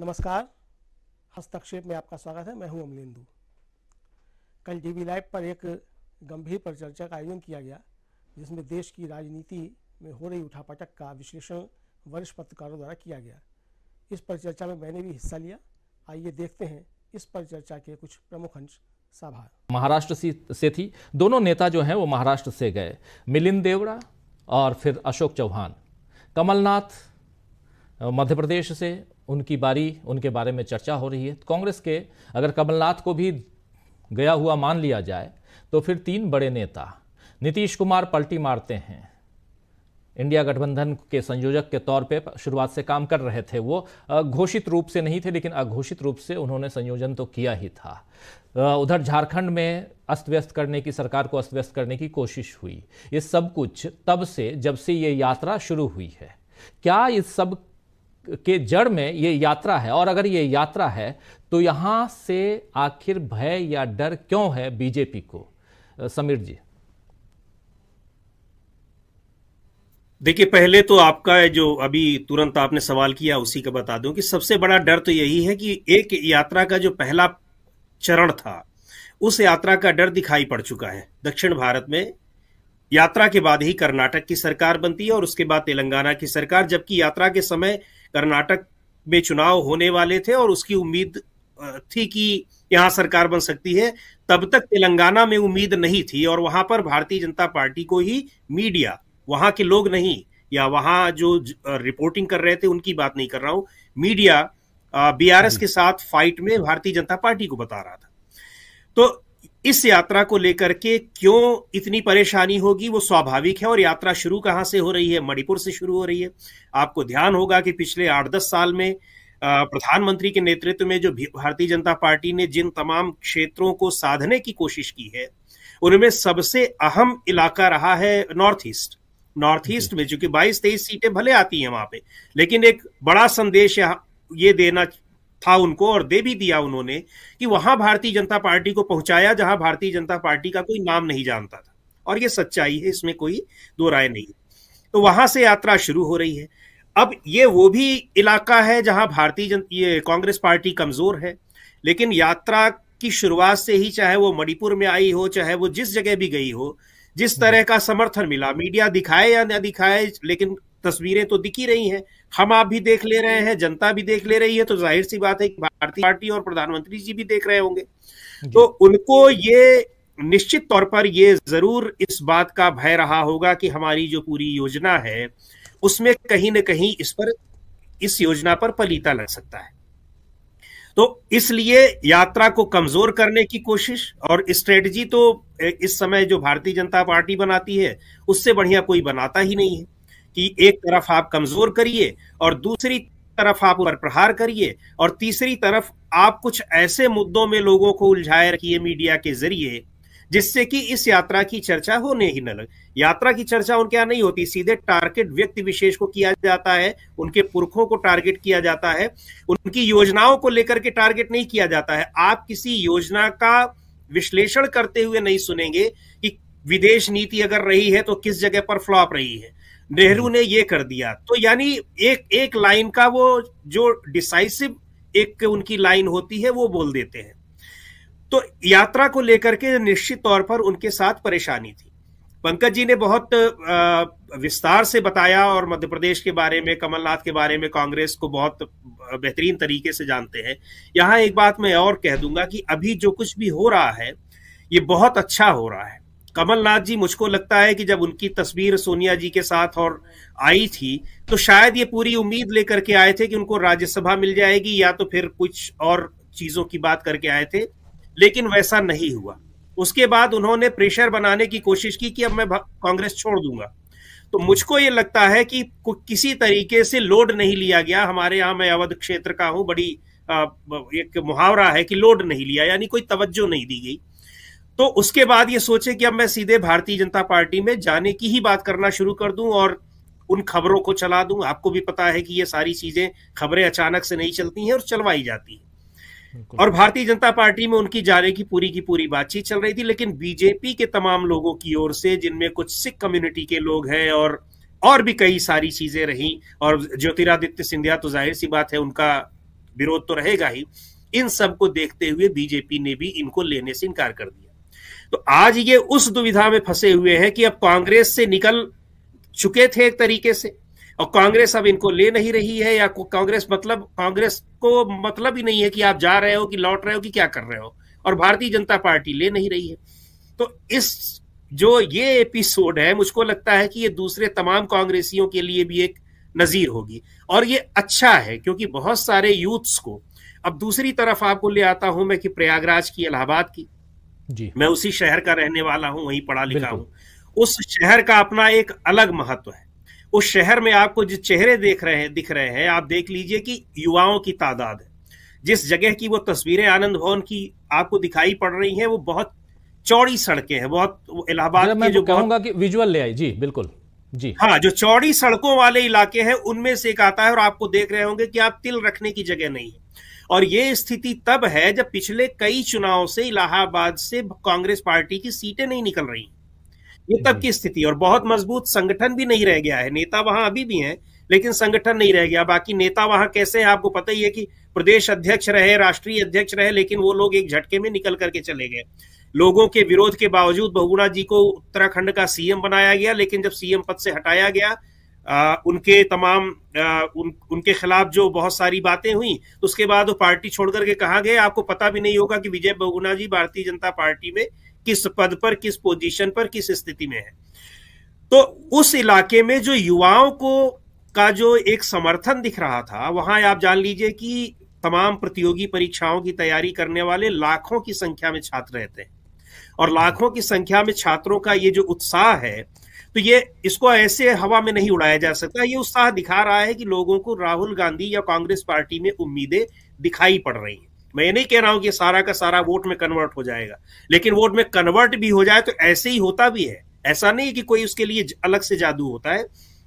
नमस्कार हस्तक्षेप में आपका स्वागत है मैं हूं अमलेंदु कल टीवी लाइव पर एक गंभीर परिचर्चा का आयोजन किया गया जिसमें देश की राजनीति में हो रही उठापटक का विश्लेषण वरिष्ठ पत्रकारों द्वारा किया गया इस परिचर्चा में मैंने भी हिस्सा लिया आइए देखते हैं इस परिचर्चा के कुछ प्रमुख अंश सभा महाराष्ट्र से थी दोनों नेता जो हैं वो महाराष्ट्र से गए मिलिंद देवड़ा और फिर अशोक चौहान कमलनाथ मध्य प्रदेश से उनकी बारी उनके बारे में चर्चा हो रही है तो कांग्रेस के अगर कमलनाथ को भी गया हुआ मान लिया जाए तो फिर तीन बड़े नेता नीतीश कुमार पलटी मारते हैं इंडिया गठबंधन के संयोजक के तौर पे शुरुआत से काम कर रहे थे वो घोषित रूप से नहीं थे लेकिन अघोषित रूप से उन्होंने संयोजन तो किया ही था उधर झारखंड में अस्त व्यस्त करने की सरकार को अस्त व्यस्त करने की कोशिश हुई ये सब कुछ तब से जब से ये यात्रा शुरू हुई है क्या इस सब के जड़ में ये यात्रा है और अगर ये यात्रा है तो यहाँ से आखिर भय या डर क्यों है बीजेपी को समीर जी देखिए पहले तो आपका जो अभी तुरंत आपने सवाल किया उसी का बता दूं कि सबसे बड़ा डर तो यही है कि एक यात्रा का जो पहला चरण था उस यात्रा का डर दिखाई पड़ चुका है दक्षिण भारत में यात्रा के बाद ही कर्नाटक की सरकार बनती है और उसके बाद तेलंगाना की सरकार जबकि यात्रा के समय कर्नाटक में चुनाव होने वाले थे और उसकी उम्मीद थी कि यहाँ सरकार बन सकती है तब तक तेलंगाना में उम्मीद नहीं थी और वहां पर भारतीय जनता पार्टी को ही मीडिया वहां के लोग नहीं या वहां जो रिपोर्टिंग कर रहे थे उनकी बात नहीं कर रहा हूं मीडिया बीआरएस के साथ फाइट में भारतीय जनता पार्टी को बता रहा था तो इस यात्रा को लेकर के क्यों इतनी परेशानी होगी वो स्वाभाविक है और यात्रा शुरू कहां से हो रही है मणिपुर से शुरू हो रही है आपको ध्यान होगा कि पिछले आठ दस साल में प्रधानमंत्री के नेतृत्व में जो भारतीय जनता पार्टी ने जिन तमाम क्षेत्रों को साधने की कोशिश की है उनमें सबसे अहम इलाका रहा है नॉर्थ ईस्ट नॉर्थ ईस्ट में चूंकि बाईस तेईस सीटें भले आती हैं वहां पे लेकिन एक बड़ा संदेश ये देना था उनको और दे भी दिया उन्होंने कि वहां भारतीय जनता पार्टी को पहुंचाया जहां भारतीय जनता पार्टी का कोई नाम नहीं जानता था और ये सच्चाई है इसमें कोई दो राय नहीं तो वहां से यात्रा शुरू हो रही है अब ये वो भी इलाका है जहां भारतीय जन ये कांग्रेस पार्टी कमजोर है लेकिन यात्रा की शुरुआत से ही चाहे वो मणिपुर में आई हो चाहे वो जिस जगह भी गई हो जिस हम्म। तरह का समर्थन मिला मीडिया दिखाए या ना दिखाए लेकिन तस्वीरें तो दिखी रही हैं हम आप भी देख ले रहे हैं जनता भी देख ले रही है तो जाहिर सी बात है कि भारतीय पार्टी और प्रधानमंत्री जी भी देख रहे होंगे तो उनको ये निश्चित तौर पर ये जरूर इस बात का भय रहा होगा कि हमारी जो पूरी योजना है उसमें कहीं ना कहीं इस पर इस योजना पर पलीता लग सकता है तो इसलिए यात्रा को कमजोर करने की कोशिश और स्ट्रेटजी तो इस समय जो भारतीय जनता पार्टी बनाती है उससे बढ़िया कोई बनाता ही नहीं है कि एक तरफ आप कमजोर करिए और दूसरी तरफ आप पर प्रहार करिए और तीसरी तरफ आप कुछ ऐसे मुद्दों में लोगों को उलझाए रखिए मीडिया के जरिए जिससे कि इस यात्रा की चर्चा होने ही न लगे यात्रा की चर्चा उनके यहाँ नहीं होती सीधे टारगेट व्यक्ति विशेष को किया जाता है उनके पुरखों को टारगेट किया जाता है उनकी योजनाओं को लेकर के टारगेट नहीं किया जाता है आप किसी योजना का विश्लेषण करते हुए नहीं सुनेंगे कि विदेश नीति अगर रही है तो किस जगह पर फ्लॉप रही है नेहरू ने ये कर दिया तो यानी एक एक लाइन का वो जो डिसाइसिव एक उनकी लाइन होती है वो बोल देते हैं तो यात्रा को लेकर के निश्चित तौर पर उनके साथ परेशानी थी पंकज जी ने बहुत विस्तार से बताया और मध्य प्रदेश के बारे में कमलनाथ के बारे में कांग्रेस को बहुत बेहतरीन तरीके से जानते हैं यहाँ एक बात मैं और कह दूंगा कि अभी जो कुछ भी हो रहा है ये बहुत अच्छा हो रहा है कमलनाथ जी मुझको लगता है कि जब उनकी तस्वीर सोनिया जी के साथ और आई थी तो शायद ये पूरी उम्मीद लेकर के आए थे कि उनको राज्यसभा मिल जाएगी या तो फिर कुछ और चीजों की बात करके आए थे लेकिन वैसा नहीं हुआ उसके बाद उन्होंने प्रेशर बनाने की कोशिश की कि अब मैं कांग्रेस छोड़ दूंगा तो मुझको ये लगता है कि किसी तरीके से लोड नहीं लिया गया हमारे यहाँ मैं अवध क्षेत्र का हूं बड़ी एक मुहावरा है कि लोड नहीं लिया यानी कोई तवज्जो नहीं दी गई तो उसके बाद ये सोचे कि अब मैं सीधे भारतीय जनता पार्टी में जाने की ही बात करना शुरू कर दूं और उन खबरों को चला दूं आपको भी पता है कि ये सारी चीजें खबरें अचानक से नहीं चलती हैं और चलवाई जाती है और भारतीय जनता पार्टी में उनकी जाने की पूरी की पूरी बातचीत चल रही थी लेकिन बीजेपी के तमाम लोगों की ओर से जिनमें कुछ सिख कम्युनिटी के लोग हैं और और भी कई सारी चीजें रही और ज्योतिरादित्य सिंधिया तो जाहिर सी बात है उनका विरोध तो रहेगा ही इन सब को देखते हुए बीजेपी ने भी इनको लेने से इनकार कर दिया तो आज ये उस दुविधा में फंसे हुए हैं कि अब कांग्रेस से निकल चुके थे एक तरीके से और कांग्रेस अब इनको ले नहीं रही है या कांग्रेस मतलब कांग्रेस को मतलब ही नहीं है कि आप जा रहे हो कि लौट रहे हो कि क्या कर रहे हो और भारतीय जनता पार्टी ले नहीं रही है तो इस जो ये एपिसोड है मुझको लगता है कि ये दूसरे तमाम कांग्रेसियों के लिए भी एक नजीर होगी और ये अच्छा है क्योंकि बहुत सारे यूथ्स को अब दूसरी तरफ आपको ले आता हूं मैं कि प्रयागराज की इलाहाबाद की जी मैं उसी शहर का रहने वाला हूँ वहीं पढ़ा लिखा हूँ उस शहर का अपना एक अलग महत्व है उस शहर में आपको जिस चेहरे देख रहे हैं दिख रहे हैं आप देख लीजिए कि युवाओं की तादाद है जिस जगह की वो तस्वीरें आनंद भवन की आपको दिखाई पड़ रही है वो बहुत चौड़ी सड़कें हैं बहुत इलाहाबाद में जो कहूंगा कि विजुअल ले आई जी बिल्कुल जी हाँ जो चौड़ी सड़कों वाले इलाके हैं उनमें से एक आता है और आपको देख रहे होंगे कि आप तिल रखने की जगह नहीं है और ये स्थिति तब है जब पिछले कई चुनाव से इलाहाबाद से कांग्रेस पार्टी की सीटें नहीं निकल रही ये तब की स्थिति और बहुत मजबूत संगठन भी नहीं रह गया है नेता वहां अभी भी हैं लेकिन संगठन नहीं रह गया बाकी नेता वहां कैसे है आपको पता ही है कि प्रदेश अध्यक्ष रहे राष्ट्रीय अध्यक्ष रहे लेकिन वो लोग एक झटके में निकल करके चले गए लोगों के विरोध के बावजूद बहुगुणा जी को उत्तराखंड का सीएम बनाया गया लेकिन जब सीएम पद से हटाया गया आ, उनके तमाम आ, उन, उनके खिलाफ जो बहुत सारी बातें हुई उसके बाद वो पार्टी छोड़ करके कहा गए आपको पता भी नहीं होगा कि विजय बहुना जी भारतीय जनता पार्टी में किस पद पर किस पोजीशन पर किस स्थिति में है तो उस इलाके में जो युवाओं को का जो एक समर्थन दिख रहा था वहां आप जान लीजिए कि तमाम प्रतियोगी परीक्षाओं की तैयारी करने वाले लाखों की संख्या में छात्र रहते हैं और लाखों की संख्या में छात्रों का ये जो उत्साह है तो ये इसको ऐसे हवा में नहीं उड़ाया जा सकता ये उत्साह दिखा रहा है कि लोगों को राहुल गांधी या कांग्रेस पार्टी में उम्मीदें दिखाई पड़ रही हैं मैं नहीं कह रहा हूं कि सारा का सारा वोट में कन्वर्ट हो जाएगा लेकिन वोट में कन्वर्ट भी हो जाए तो ऐसे ही होता भी है ऐसा नहीं कि कोई उसके लिए अलग से जादू होता है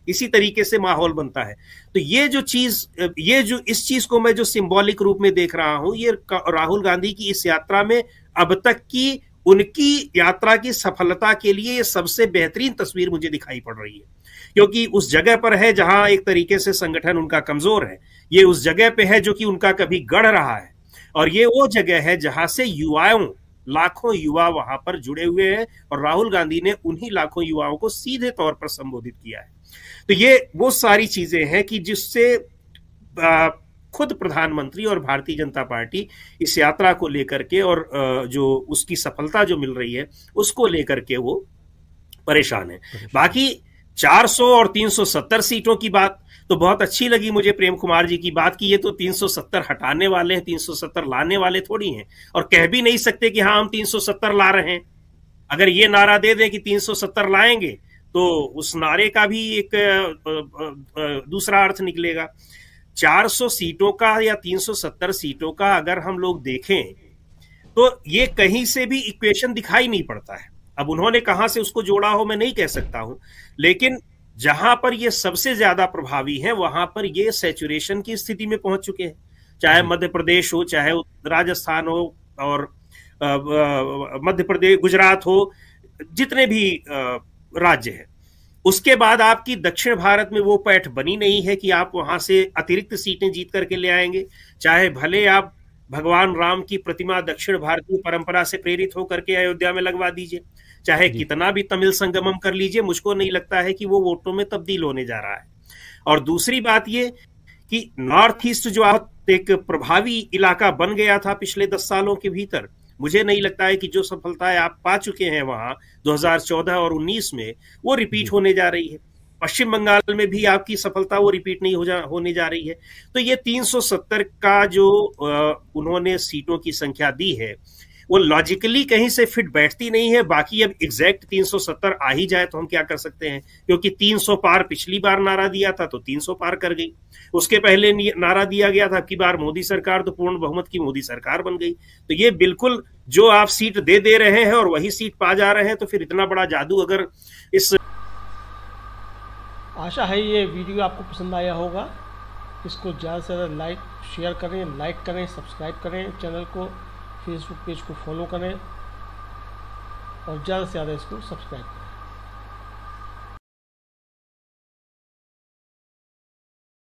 इसी तरीके से माहौल बनता है तो ये जो चीज ये जो इस चीज को मैं जो सिंबॉलिक रूप में देख रहा हूं ये राहुल गांधी की इस यात्रा में अब तक की उनकी यात्रा की सफलता के लिए सबसे बेहतरीन तस्वीर मुझे दिखाई पड़ रही है क्योंकि उस जगह पर है जहां एक तरीके से संगठन उनका कमजोर है ये उस जगह पे है जो कि उनका कभी गढ़ रहा है और ये वो जगह है जहां से युवाओं लाखों युवा वहां पर जुड़े हुए हैं और राहुल गांधी ने उन्हीं लाखों युवाओं को सीधे तौर पर संबोधित किया है तो ये वो सारी चीजें हैं कि जिससे खुद प्रधानमंत्री और भारतीय जनता पार्टी इस यात्रा को लेकर के और जो उसकी सफलता जो मिल रही है उसको लेकर के वो परेशान है बाकी 400 और 370 सीटों की बात तो बहुत अच्छी लगी मुझे प्रेम कुमार जी की बात की ये तो 370 हटाने वाले हैं 370 लाने वाले थोड़ी हैं और कह भी नहीं सकते कि हाँ हम 370 ला रहे हैं अगर ये नारा दे दें कि 370 लाएंगे तो उस नारे का भी एक दूसरा अर्थ निकलेगा 400 सीटों का या 370 सीटों का अगर हम लोग देखें तो ये कहीं से भी इक्वेशन दिखाई नहीं पड़ता है अब उन्होंने कहां से उसको जोड़ा हो मैं नहीं कह सकता हूं लेकिन जहां पर ये सबसे ज्यादा प्रभावी है वहां पर ये सेचुरेशन की स्थिति में पहुंच चुके हैं चाहे मध्य प्रदेश हो चाहे राजस्थान हो और मध्य प्रदेश गुजरात हो जितने भी राज्य हैं उसके बाद आपकी दक्षिण भारत में वो पैठ बनी नहीं है कि आप वहां से अतिरिक्त सीटें जीत करके ले आएंगे चाहे भले आप भगवान राम की प्रतिमा दक्षिण भारतीय परंपरा से प्रेरित होकर के अयोध्या में लगवा दीजिए चाहे कितना भी तमिल संगमम कर लीजिए मुझको नहीं लगता है कि वो वोटों में तब्दील होने जा रहा है और दूसरी बात ये कि नॉर्थ ईस्ट जो एक प्रभावी इलाका बन गया था पिछले दस सालों के भीतर मुझे नहीं लगता है कि जो सफलताएं आप पा चुके हैं वहां 2014 और 19 में वो रिपीट होने जा रही है पश्चिम बंगाल में भी आपकी सफलता वो रिपीट नहीं हो जा होने जा रही है तो ये 370 का जो उन्होंने सीटों की संख्या दी है वो लॉजिकली कहीं से फिट बैठती नहीं है बाकी अब एग्जैक्ट 370 आ ही जाए तो हम क्या कर सकते हैं क्योंकि 300 पार पिछली बार नारा दिया था तो 300 पार कर गई उसके पहले नारा दिया गया था की बार मोदी सरकार तो पूर्ण बहुमत की मोदी सरकार बन गई तो ये बिल्कुल जो आप सीट दे दे रहे हैं और वही सीट पा जा रहे हैं तो फिर इतना बड़ा जादू अगर इस आशा है ये वीडियो आपको पसंद आया होगा इसको ज़्यादा से ज़्यादा लाइक शेयर करें लाइक करें सब्सक्राइब करें चैनल को फेसबुक पेज को फॉलो करें और ज़्यादा से ज़्यादा इसको सब्सक्राइब करें